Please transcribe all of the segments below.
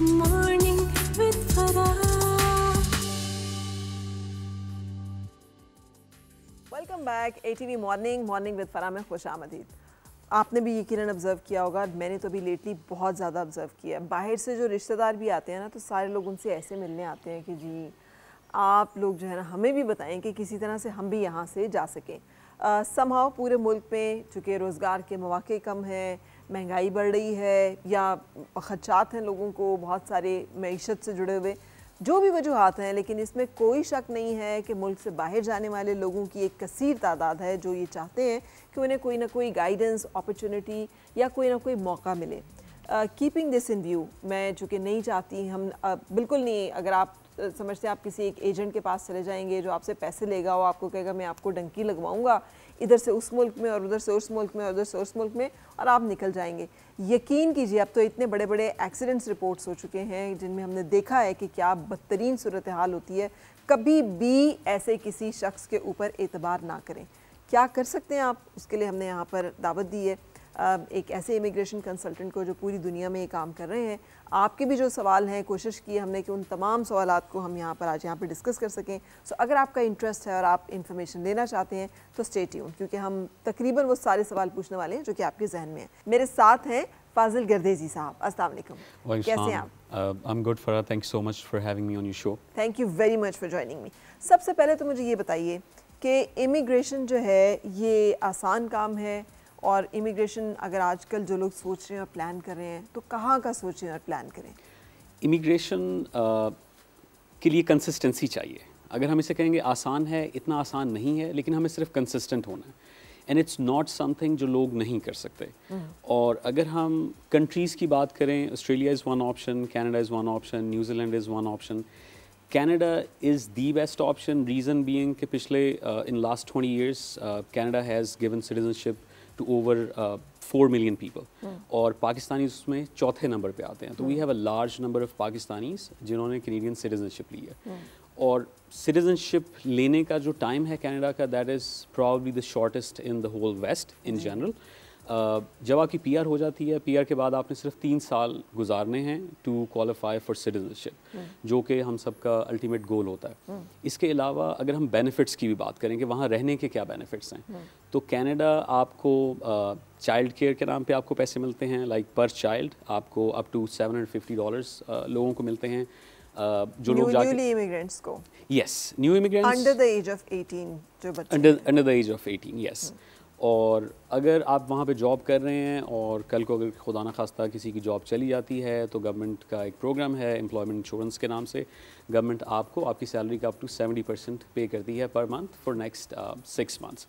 Welcome back A T V morning morning with Farah में खुश आमदीद आपने भी यकीन ऑब्ज़र्व किया होगा मैंने तो अभी लेटली बहुत ज़्यादा ऑब्ज़र्व किया है बाहर से जो रिश्तेदार भी आते हैं ना तो सारे लोग उनसे ऐसे मिलने आते हैं कि जी आप लोग जो है ना हमें भी बताएं कि किसी तरह से हम भी यहाँ से जा सकें संभाव पूरे मुल्क में चूँकि रोज़गार के मौाक़े कम हैं महंगाई बढ़ रही है या खदशात हैं लोगों को बहुत सारे मीशत से जुड़े हुए जो भी वजूहत हैं लेकिन इसमें कोई शक नहीं है कि मुल्क से बाहर जाने वाले लोगों की एक कसीर तादाद है जो ये चाहते हैं कि उन्हें कोई ना कोई गाइडेंस अपॉर्चुनिटी या कोई ना कोई मौका मिले कीपिंग दिस इन व्यू मैं चूँकि नहीं चाहती हम uh, बिल्कुल नहीं अगर आप uh, समझते हैं आप किसी एक एजेंट के पास चले जाएंगे जो आपसे पैसे लेगा वो आपको कहेगा मैं आपको डंकी लगवाऊंगा इधर से उस मुल्क में और उधर से उस मुल्क में और उधर से उस मुल्क में और आप निकल जाएंगे यकीन कीजिए अब तो इतने बड़े बड़े एक्सीडेंट्स रिपोर्ट्स हो चुके हैं जिनमें हमने देखा है कि क्या बदतरीन सूरत हाल होती है कभी भी ऐसे किसी शख्स के ऊपर एतबार ना करें क्या कर सकते हैं आप उसके लिए हमने यहाँ पर दावत दी है एक ऐसे इमिग्रेशन कंसल्टेंट को जो पूरी दुनिया में ये काम कर रहे हैं आपके भी जो सवाल हैं कोशिश की हमने कि उन तमाम सवाल को हम यहाँ पर आज यहाँ पर डिस्कस कर सकें सो अगर आपका इंटरेस्ट है और आप इन्फॉर्मेशन देना चाहते हैं तो स्टेट यून क्योंकि हम तकरीबन वो सारे सवाल पूछने वाले हैं जो कि आपके जहन में है मेरे साथ हैं फाजिल गर्देजी साहब अस्सलाम वालेकुम कैसे हैं आप I am good Farah thank so much for having me on your show thank you very much for joining me सबसे पहले तो मुझे ये बताइए कि इमिग्रेशन जो है ये आसान काम है और इमिग्रेशन अगर आजकल जो लोग सोच रहे हैं और प्लान कर रहे हैं तो कहाँ का सोच रहे हैं और प्लान करें इमिग्रेशन के लिए कंसिस्टेंसी चाहिए अगर हम इसे कहेंगे आसान है इतना आसान नहीं है लेकिन हमें सिर्फ कंसिस्टेंट होना है एंड इट्स नॉट समथिंग जो लोग नहीं कर सकते हम्म। और अगर हम कंट्रीज़ की बात करें Australia is one option Canada is one option New Zealand is one option Canada is the best option reason being पिछले in last twenty years Canada has given citizenship to over four million people और पाकिस्तानी उसमें चौथे नंबर पे आते हैं तो we have a large number of Pakistani जिन्होंने कैनेडियन सिटीजनशिप ली है hmm. और सिटीजनशिप लेने का जो टाइम है कनाडा का that is probably the shortest in the whole west in general जब आपकी पीआर हो जाती है पीआर के बाद आपने सिर्फ तीन साल गुजारने हैं टू क्वालिफाई फॉर सिटीजनशिप जो कि हम सबका अल्टीमेट गोल होता है हम्म। इसके अलावा अगर हम बेनिफिट्स की भी बात करें कि वहाँ रहने के क्या बेनिफिट्स हैं हम्म। तो कनाडा आपको चाइल्ड केयर के नाम पे आपको पैसे मिलते हैं लाइक पर चाइल्ड आपको up to seven hundred dollars लोगों को मिलते हैं जो लोग जाके इमिग्रेंट्स को yes new immigrants under the age of 18 जो बच्चे under the age of 18 yes yes. हम्म। और अगर आप वहाँ पे जॉब कर रहे हैं और कल को अगर खुदा ना खास्ता किसी की जॉब चली जाती है तो गवर्नमेंट का एक प्रोग्राम है एम्प्लॉयमेंट इंश्योरेंस के नाम से गवर्नमेंट आपको आपकी सैलरी का अप टू सेवेंटी परसेंट पे करती है per month for next six months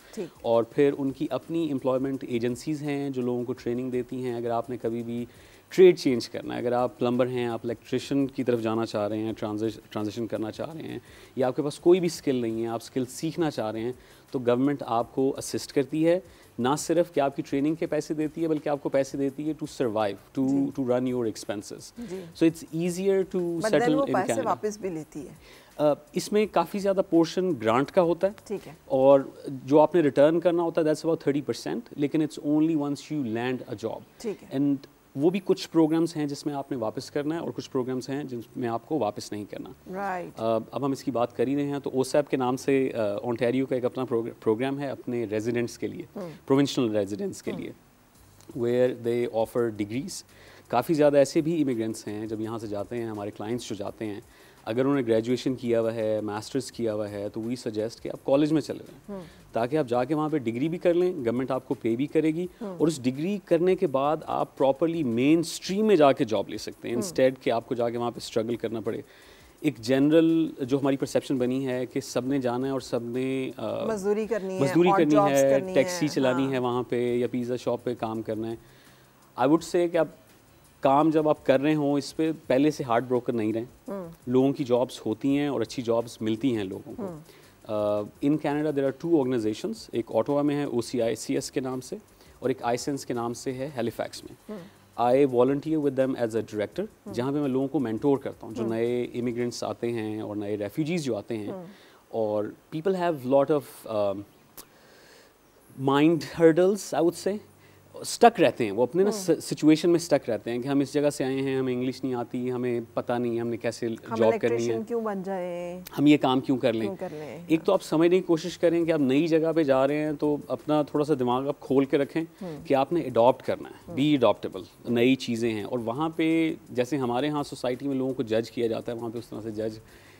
और फिर उनकी अपनी एम्प्लॉयमेंट एजेंसीज़ हैं जो लोगों को ट्रेनिंग देती हैं अगर आपने कभी भी ट्रेड चेंज करना है अगर आप प्लम्बर हैं आप इलेक्ट्रिशियन की तरफ जाना चाह रहे हैं ट्रांजेशन करना चाह रहे हैं या आपके पास कोई भी स्किल नहीं है आप स्किल सीखना चाह रहे हैं तो गवर्नमेंट आपको असिस्ट करती है ना सिर्फ कि आपकी ट्रेनिंग के पैसे देती है बल्कि आपको पैसे देती है to survive to to run your expenses so it's easier to settle in Canada वापस भी लेती है Uh, इसमें काफ़ी ज़्यादा पोर्शन ग्रांट का होता है ठीक है और जो आपने रिटर्न करना होता है दैट्स अबाउट थर्टी परसेंट लेकिन it's only once you land a job ठीक है एंड वो भी कुछ प्रोग्राम्स हैं जिसमें आपने वापस करना है और कुछ प्रोग्राम्स हैं जिसमें आपको वापस नहीं करना राइट right. uh, अब हम इसकी बात कर ही रहे हैं तो ओसैप के नाम से ओंटेरियो uh, का एक अपना प्रोग्राम है अपने रेजिडेंट्स के लिए प्रोविंशनल hmm. रेजिडेंट्स के hmm. लिए वेयर दे ऑफर डिग्रीज काफ़ी ज़्यादा ऐसे भी इमिग्रेंट्स हैं जब यहाँ से जाते हैं हमारे क्लाइंट्स जो जाते हैं अगर उन्होंने ग्रेजुएशन किया हुआ है मास्टर्स किया हुआ है तो वी सजेस्ट कि आप कॉलेज में चले जाएँ हम्म। ताकि आप जाके वहाँ पे डिग्री भी कर लें गवर्नमेंट आपको पे भी करेगी हम्म। और उस डिग्री करने के बाद आप प्रॉपरली मेन स्ट्रीम में जाके जॉब ले सकते हैं इंस्टेड हम्म। कि आपको जाके वहाँ पे स्ट्रगल करना पड़े एक जनरल जो हमारी परसेप्शन बनी है कि सब ने जाना है और सब ने मजदूरी करनी है मजदूरी करनी है टैक्सी चलानी हाँ। है वहाँ पे या पिज़्ज़ा शॉप पे काम करना है आई वुड से कि आप काम जब आप कर रहे हो इस पर पहले से हार्ड ब्रोकर नहीं रहे हम्म। लोगों की जॉब्स होती हैं और अच्छी जॉब्स मिलती हैं लोगों को in Canada there are two organisation एक ऑटोवा में है ओ के नाम से और एक आईसेंस e के नाम से है हेलीफैक्स में I volunteer with them as a director जहाँ पे मैं लोगों को मैंटोर करता हूँ जो हम्म। नए इमिग्रेंट्स आते हैं और नए रेफ्यूजीज जो आते हैं हम्म। और people have lot of mind hurdles I would say stuck रहते हैं वो अपने ना हम्म। सिचुएशन में स्टक रहते हैं कि हम इस जगह से आए हैं हमें इंग्लिश नहीं आती हमें पता नहीं हमने कैसे जॉब करनी है क्यों बन जाए हम ये काम क्यों कर लें क्यों कर लें एक तो आप समझने की कोशिश करें कि आप नई जगह पे जा रहे हैं तो अपना थोड़ा सा दिमाग आप खोल के रखें हम्म। कि आपने अडोप्ट करना है बी हम्म। अडोप्टेबल नई चीज़ें हैं और वहाँ पर जैसे हमारे यहाँ सोसाइटी में लोगों को जज किया जाता है वहाँ पर उस तरह से जज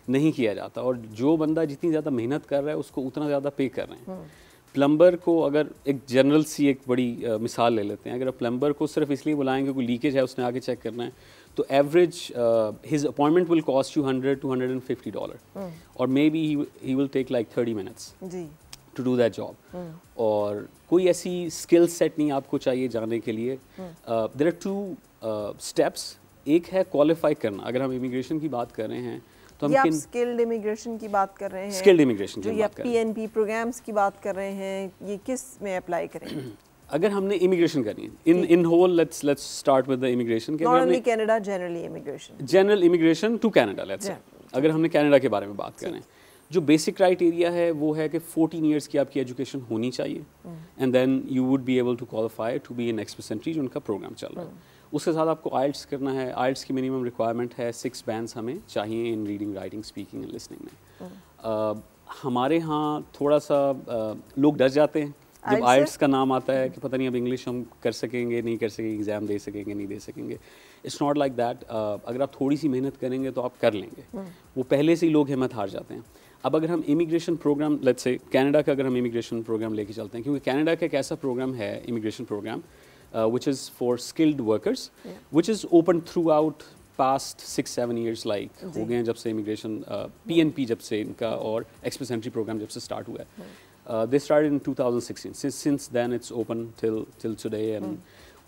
नहीं किया जाता और जो बंदा जितनी ज़्यादा मेहनत कर रहा है उसको उतना ज़्यादा पे कर रहे हैं प्लम्बर को अगर एक जनरल सी एक बड़ी आ, मिसाल ले लेते हैं अगर आप प्लम्बर को सिर्फ इसलिए बुलाएंगे कोई लीकेज है उसने आगे चेक करना है तो average his appointment will cost you hundred to hundred and fifty dollar और maybe he will take like thirty minutes to do that job और कोई ऐसी स्किल सेट नहीं आपको चाहिए जाने के लिए देर आर टू स्टेप्स एक है क्वालिफाई करना अगर हम इमिग्रेशन की बात कर रहे हैं तो हम किन स्किल्ड इमिग्रेशन की बात कर रहे हैं स्किल्ड इमिग्रेशन की बात पीएनपी प्रोग्राम्स की बात कर रहे हैं ये किस में अप्लाई करें अगर हमने इमिग्रेशन करनी है in in whole let's let's start with the immigration के not only Canada generally immigration general immigration to Canada let's say अगर हमने कनाडा के बारे में बात करें जो बेसिक क्राइटेरिया है वो है कि 14 इयर्स की आपकी एजुकेशन होनी चाहिए and then you would be able to qualify to be in Express Entry जो उनका प्रोग्राम चल रहा है हम्म। उसके साथ आपको आइल्स करना है आइल्स की मिनिमम रिक्वायरमेंट है सिक्स बैंड्स हमें चाहिए in reading writing speaking and listening में hmm. हमारे यहाँ थोड़ा सा लोग डर जाते हैं जब आइल्स का नाम आता है कि पता नहीं अब इंग्लिश हम कर सकेंगे नहीं कर सकेंगे एग्ज़ाम दे सकेंगे नहीं दे सकेंगे इट्स नॉट लाइक दैट अगर आप थोड़ी सी मेहनत करेंगे तो आप कर लेंगे hmm. वो पहले से ही लोग हिम्मत हार जाते हैं अब अगर हम immigration programme let's say Canada का अगर हम इमिग्रेशन प्रोग्राम लेके चलते हैं क्योंकि कनाडा का एक ऐसा प्रोग्राम है immigration programme Uh, which is for skilled workers, which is open throughout past six, seven years, like mm-hmm. immigration, PNP jab or Express Entry Program jab se start hua. Uh, they started in 2016. Since, since then, it's open till, till today.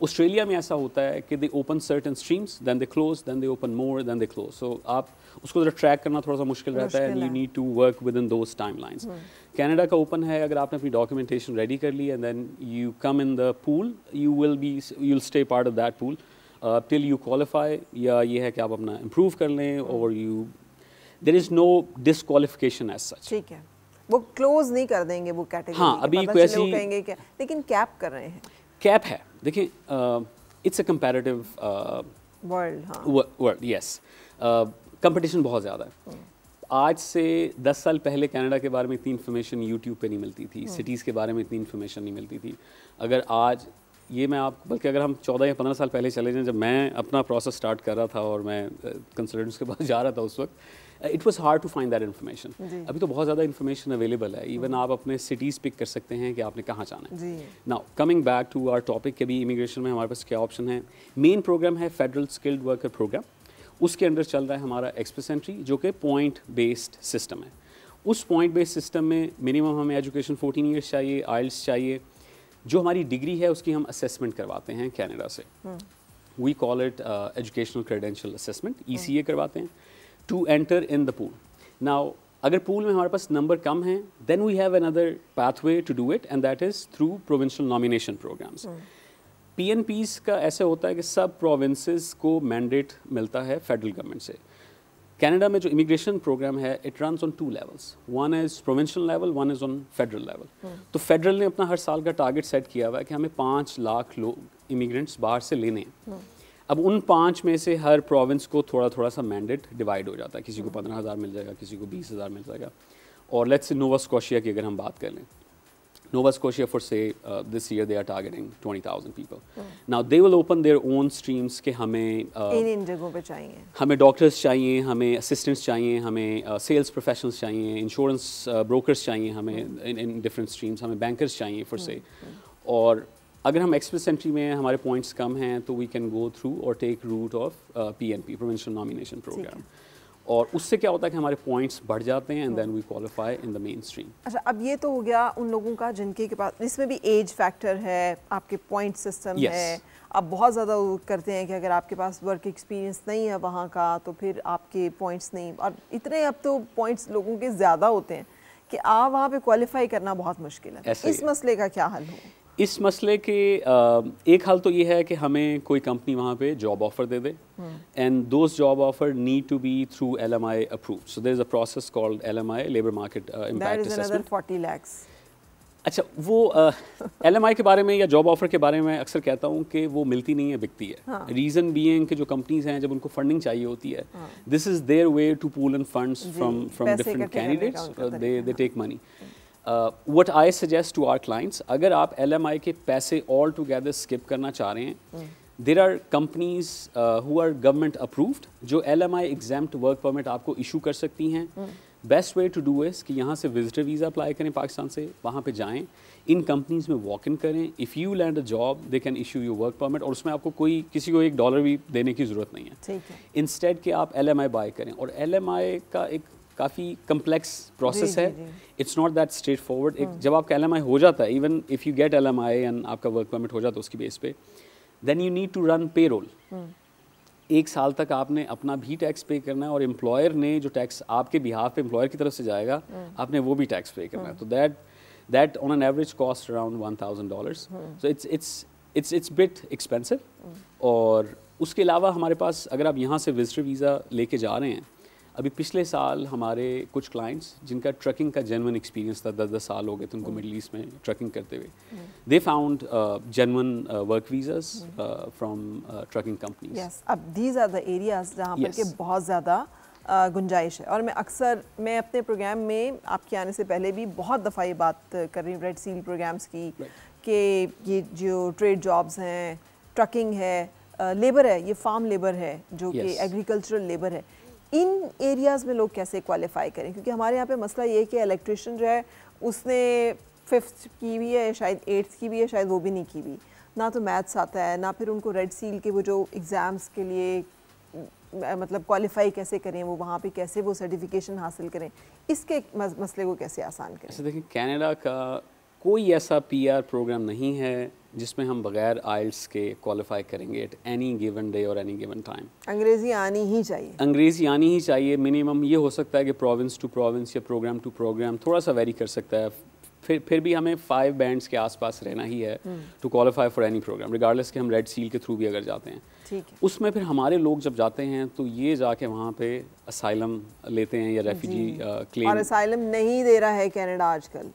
Australia में ऐसा होता है कि they open certain streams then they close then they open more than they close so आप उसको ज़रा track करना थोड़ा सा मुश्किल रहता है you need to work within those timelines Canada का ओपन है अगर आपने अपनी डॉक्यूमेंटेशन रेडी कर ली and then you come in the pool you will be you stay part of that pool till you qualify या ये है कि आप अपना इम्प्रूव कर लें और you there is no disqualification as such ठीक है वो क्लोज नहीं कर देंगे वो कैटेगरी हाँ अभी मतलब कैसी... लोग कहेंगे क्या लेकिन कैप कर रहे हैं कैप है देखें it's a comparative world world yes competition बहुत ज़्यादा है हम्म। आज से दस साल पहले कनाडा के बारे में इतनी इन्फॉर्मेशन यूट्यूब पे नहीं मिलती थी सिटीज़ हम्म। के बारे में इतनी इन्फॉर्मेशन नहीं मिलती थी अगर आज ये मैं आप बल्कि अगर हम चौदह या पंद्रह साल पहले चले जाएँ जब मैं अपना प्रोसेस स्टार्ट कर रहा था और मैं कंसल्टेंट्स के पास जा रहा था उस वक्त it was hard to find that information अभी तो बहुत ज़्यादा इन्फॉर्मेशन अवेलेबल है इवन आप अपने सिटीज़ पिक कर सकते हैं कि आपने कहाँ जाना है ना coming back to our topic के भी इमिग्रेशन में हमारे पास क्या ऑप्शन है मेन प्रोग्राम है फेडरल स्किल्ड वर्कर प्रोग्राम उसके अंडर चल रहा है हमारा एक्सप्रेस एंट्री जो कि पॉइंट बेस्ड सिस्टम है उस पॉइंट बेस्ड सिस्टम में मिनिमम हमें एजुकेशन फोर्टीन ईयर्स चाहिए आइल्स चाहिए जो हमारी डिग्री है उसकी हम असेसमेंट करवाते हैं कैनेडा से we call it educational credential assessment E करवाते हैं to enter in the pool now अगर पूल में हमारे पास नंबर कम है then we have another pathway to do it and that is through provincial nomination programmes P N का ऐसे होता है कि सब प्रोविंसेस को मैंडेट मिलता है फेडरल गवर्नमेंट से कैनेडा में जो इमिग्रेशन प्रोग्राम है it run on two levels one is provincial level one is on federal level तो फेडरल ने अपना हर साल का टारगेट सेट किया हुआ है कि हमें पाँच लाख लोग इमिग्रेंट्स बाहर से लेने हैं hmm. अब उन पाँच में से हर प्रोविंस को थोड़ा थोड़ा सा मैंडेट डिवाइड हो जाता है किसी को hmm. पंद्रह हज़ार मिल जाएगा किसी को बीस हज़ार मिल जाएगा और लेट्स से नोवा स्कोशिया की अगर हम बात कर लें Nova Scotia for say uh, this year they are targeting 20,000 people. Hmm. Now they will open their own streams ke hume, uh, in Indigo Hame doctors chahiye, hame assistants chahiye, hame uh, sales professionals chahiye, insurance uh, brokers chahiye, hame hmm. in, different streams, hame bankers chahiye for mm. say. Hmm. Or mm. agar hum express entry mein hamare points kam hain, to we can go through or take route of PNP, Provincial Nomination Program. और उससे क्या होता है कि हमारे points बढ़ जाते हैं and then we qualify in the main stream अच्छा अब ये तो हो गया उन लोगों का जिनके के पास इसमें भी एज फैक्टर है आपके पॉइंट सिस्टम yes. है आप बहुत ज़्यादा करते हैं कि अगर आपके पास वर्क एक्सपीरियंस नहीं है वहाँ का तो फिर आपके पॉइंट्स नहीं और इतने अब तो पॉइंट्स लोगों के ज़्यादा होते हैं कि आप वहाँ पे क्वालिफाई करना बहुत मुश्किल है इस मसले का क्या हल हो इस मसले के एक हाल तो ये है कि हमें कोई कंपनी वहाँ पे जॉब ऑफर दे दे and those job offer need to be through L M I approve so there is a process called L M I labour market impact अच्छा वो एल एम आई के बारे में या जॉब ऑफर के बारे में अक्सर कहता हूँ कि वो मिलती नहीं है बिकती है रीज़न हाँ। बीइंग कि जो कंपनीज हैं जब उनको फंडिंग चाहिए होती है this is their way to pool and funds from from different candidates they they take money what I suggest to our clients अगर आप एल के पैसे ऑल टुगेदर स्किप करना चाह रहे हैं there are companies who are government approved जो L M I exempt work permit आपको इशू कर सकती हैं बेस्ट वे टू डू इस कि यहाँ से विजिटर वीज़ा अप्लाई करें पाकिस्तान से वहाँ पे जाएं इन कंपनीज में वॉक इन करें if you land a job they can issue you work permit और उसमें आपको कोई किसी को एक डॉलर भी देने की ज़रूरत नहीं है इंस्टेड कि आप एल एम आई बाई करें और एल एम आई का एक काफ़ी कम्प्लेक्स प्रोसेस है it's not that straightforward एक हाँ। जब आपका एल हो जाता है even if you get L M and आपका वर्क परमिट हो जाता है उसकी बेस पे then you need to run payroll एक साल तक आपने अपना भी टैक्स पे करना है और एम्प्लॉयर ने जो टैक्स आपके बिहाफ पे एम्प्लॉयर की तरफ से जाएगा हाँ। आपने वो भी टैक्स पे करना है हाँ। तो that that on an average cost around one thousand dollar so it's it's it's it's bit expensive और उसके अलावा हमारे पास अगर आप यहाँ से विजिटर वीज़ा लेके जा रहे हैं अभी पिछले साल हमारे कुछ क्लाइंट्स जिनका ट्रकिंग का जेनवन एक्सपीरियंस था दस दस साल हो गए थे उनको मिडल ईस्ट में ट्रैकिंग करते हुए दे फाउंड जेनवन वर्क वीजर्स फ्रॉम ट्रैकिंग कंपनीज अब दीज आर द एरियाज जहाँ पर के बहुत ज़्यादा uh, गुंजाइश है और मैं अक्सर मैं अपने प्रोग्राम में आपके आने से पहले भी बहुत दफ़ा ये बात कर रही हूँ रेड सील प्रोग्राम्स की कि ये जो ट्रेड जॉब्स हैं ट्रकिंग है लेबर uh, है ये फार्म लेबर है जो yes. कि एग्रीकल्चरल लेबर है इन एरियाज़ में लोग कैसे क्वालिफाई करें क्योंकि हमारे यहाँ पे मसला ये है कि इलेक्ट्रिशियन जो है उसने फिफ्थ की भी है शायद एट्थ की भी है शायद वो भी नहीं की भी ना तो मैथ्स आता है ना फिर उनको रेड सील के वो जो एग्ज़ाम्स के लिए मतलब क्वालिफाई कैसे करें वो वहाँ पे कैसे वो सर्टिफिकेशन हासिल करें इसके मसले को कैसे आसान करें अच्छा, देखिए कैनेडा का कोई ऐसा पीआर प्रोग्राम नहीं है जिसमें हम बगैर आइल्स के क्वालिफाई करेंगे एट एनी गिवन डे और एनी गिवन टाइम अंग्रेज़ी आनी ही चाहिए अंग्रेज़ी आनी ही चाहिए मिनिमम ये हो सकता है कि प्रोविंस टू प्रोविंस या प्रोग्राम टू प्रोग्राम थोड़ा सा वेरी कर सकता है फिर फिर भी हमें फाइव बैंड्स के आसपास रहना ही है to qualify for any program regardless कि हम रेड सील के थ्रू भी अगर जाते हैं ठीक है उसमें फिर हमारे लोग जब जाते हैं तो ये जाके वहाँ पे असाइलम लेते हैं या रेफ्यूजी क्लेम uh, और असाइलम नहीं दे रहा है कनाडा आजकल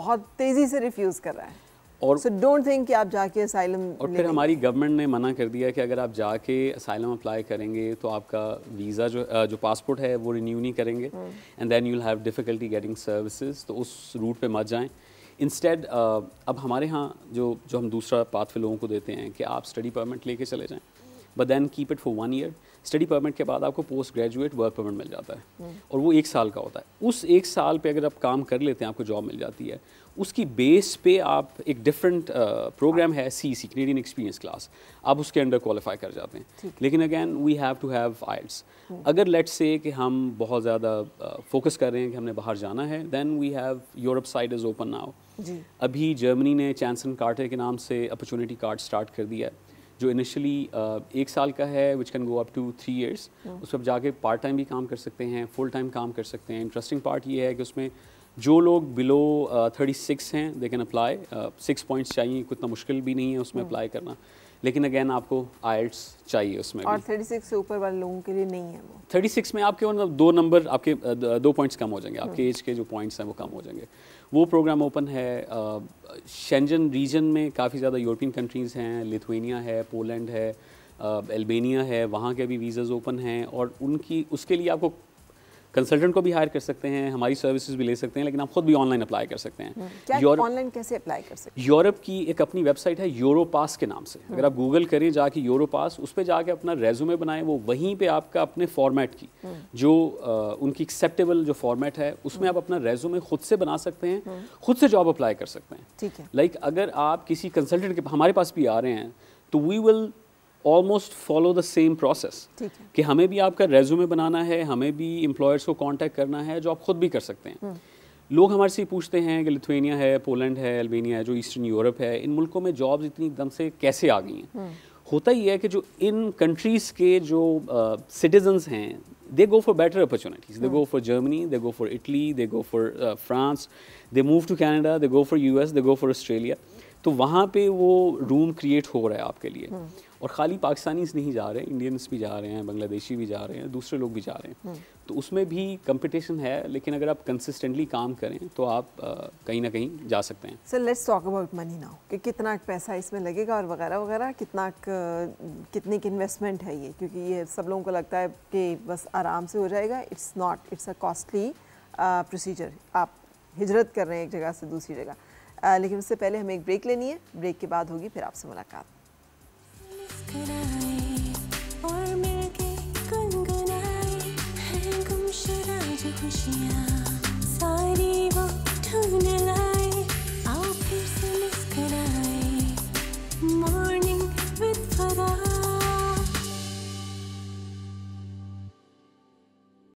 बहुत तेज़ी से रिफ्यूज़ कर रहा है और सो डोंट थिंक कि आप जाके असाइलम और फिर हमारी गवर्नमेंट ने मना कर दिया कि अगर आप जाके असाइलम अप्लाई करेंगे तो आपका वीज़ा जो जो पासपोर्ट है वो रिन्यू नहीं करेंगे and then you have difficulty getting services तो उस रूट पे मत जाएं इंस्टेड uh, अब हमारे यहाँ जो जो हम दूसरा पाथ लोगों को देते हैं कि आप स्टडी परमिट लेके चले जाएँ but then keep it for one year study permit के बाद आपको पोस्ट ग्रेजुएट वर्क परमिट मिल जाता है हम्म। और वो एक साल का होता है उस एक साल पे अगर आप काम कर लेते हैं आपको जॉब मिल जाती है उसकी बेस पे आप एक डिफरेंट प्रोग्राम uh, है C C Canadian experience class आप उसके अंडर क्वालिफाई कर जाते हैं लेकिन again we have to have IELTS अगर लेट से कि हम बहुत ज़्यादा फोकस uh, कर रहे हैं कि हमने बाहर जाना है then we have Europe side is open now अभी जर्मनी ने चैंसन कार्टर के नाम से अपॉर्चुनिटी कार्ड स्टार्ट कर दिया है जो इनिशियली uh, एक साल का है which can go up to three years उस पर जाके पार्ट टाइम भी काम कर सकते हैं फुल टाइम काम कर सकते हैं इंटरेस्टिंग पार्ट ये है कि उसमें जो लोग बिलो थर्टी सिक्स हैं they can apply six points चाहिए कितना तो मुश्किल भी नहीं है उसमें अप्लाई hmm. करना लेकिन अगेन आपको आयल्स चाहिए उसमें और सिक्स से ऊपर वाले लोगों के लिए नहीं है वो सिक्स में आपके मतलब दो नंबर आपके दो पॉइंट्स कम हो जाएंगे हाँ। आपके एज के जो पॉइंट्स हैं वो कम हो जाएंगे वो प्रोग्राम ओपन है शेंजन रीजन में काफ़ी ज़्यादा यूरोपियन कंट्रीज़ हैं लिथुनिया है पोलैंड है एल्बेनिया है वहाँ के भी वीज़ाज़ ओपन हैं और उनकी उसके लिए आपको कंसल्टेंट को भी हायर कर सकते हैं हमारी सर्विसेज भी ले सकते हैं लेकिन आप खुद भी ऑनलाइन अप्लाई कर सकते हैं ऑनलाइन हम्म, कैसे अप्लाई कर सकते हैं यूरोप की एक अपनी वेबसाइट है यूरोपास के नाम से हम्म। अगर आप गूगल करें जाके यूरोपास उस पर जाके अपना रेज्यूमे बनाएं वो वहीं पर आपका अपने फॉर्मेट की हम्म। जो आ, उनकी एक्सेप्टेबल जो फॉर्मेट है उसमें आप अपना रेज्यूमे खुद से बना सकते हैं खुद से जॉब अप्लाई कर सकते हैं ठीक है लाइक अगर आप किसी कंसल्टेंट के हमारे पास भी आ रहे हैं तो we will almost follow the same process कि हमें भी आपका रेज्यूमे बनाना है हमें भी एम्प्लॉयर्स को कॉन्टैक्ट करना है जो आप खुद भी कर सकते हैं हम्म। लोग हमारे से पूछते हैं कि लिथुनिया है पोलैंड है अल्बेनिया है जो ईस्टर्न यूरोप है इन मुल्कों में जॉब्स इतनी एकदम से कैसे आ गई हैं हम्म। होता ही है कि जो इन कंट्रीज़ के जो सिटीजन्स हैं they go for better opportunities they go for Germany they go for Italy they go for France they move to Canada they go for U for US, they go तो वहाँ पे वो room create हो रहा है आपके लिए हम्म। और ख़ाली पाकिस्तानी नहीं जा रहे इंडियंस भी जा रहे हैं बांग्लादेशी भी जा रहे हैं दूसरे लोग भी जा रहे हैं हम्म। तो उसमें भी कंपटीशन है लेकिन अगर आप कंसिस्टेंटली काम करें तो आप कहीं ना कहीं जा सकते हैं sir let's talk about money now कि कितना पैसा इसमें लगेगा और वगैरह वगैरह कितना कितने की इन्वेस्टमेंट है ये क्योंकि ये सब लोगों को लगता है कि बस आराम से हो जाएगा it's not it's a costly procedure आप हिजरत कर रहे हैं एक जगह से दूसरी जगह लेकिन उससे पहले हमें एक ब्रेक लेनी है ब्रेक के बाद होगी फिर आपसे मुलाकात मुस्कुराए और मिलके खुशियाँ सारी वो लाए आओ फिर मॉर्निंग विद